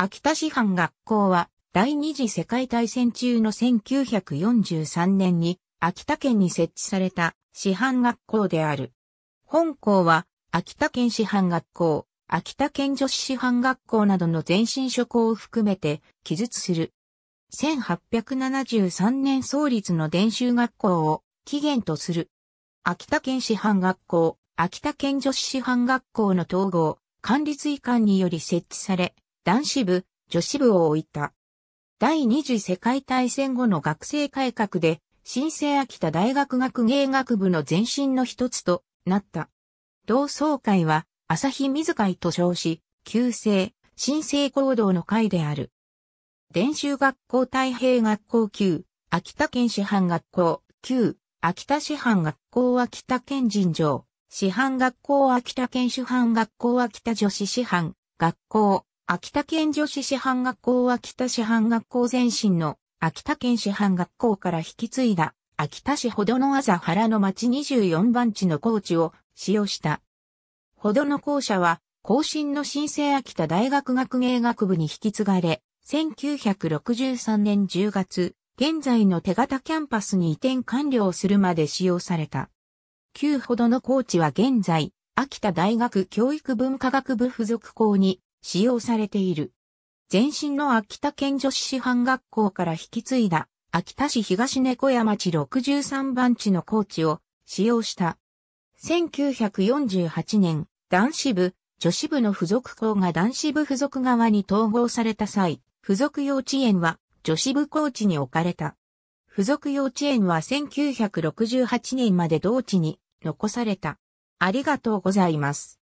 秋田市藩学校は、第二次世界大戦中の1943年に、秋田県に設置された市藩学校である。本校は、秋田県市藩学校、秋田県女子市藩学校などの前身諸校を含めて記述する。1873年創立の伝習学校を起源とする。秋田県市藩学校、秋田県女子市藩学校の統合、管理追管により設置され、男子部、女子部を置いた。第二次世界大戦後の学生改革で、新生秋田大学学芸学部の前身の一つとなった。同窓会は、朝日水会と称し、旧制、新生行動の会である。伝習学校太平学校級、秋田県師範学校、旧、秋田師範学校秋田県人情、師範学校秋田県師範学校秋田女子師範、学校、秋田県女子師範学校秋田師範学校前身の秋田県師範学校から引き継いだ秋田市ほどのあざ原の町24番地の校地を使用した。ほどの校舎は後進の新生秋田大学学芸学部に引き継がれ、1963年10月、現在の手形キャンパスに移転完了するまで使用された。旧ほどのーチは現在、秋田大学教育文化学部附属校に使用されている。前身の秋田県女子師範学校から引き継いだ秋田市東猫山町63番地の高地を使用した。1948年、男子部、女子部の付属校が男子部付属側に統合された際、付属幼稚園は女子部高地に置かれた。付属幼稚園は1968年まで同地に残された。ありがとうございます。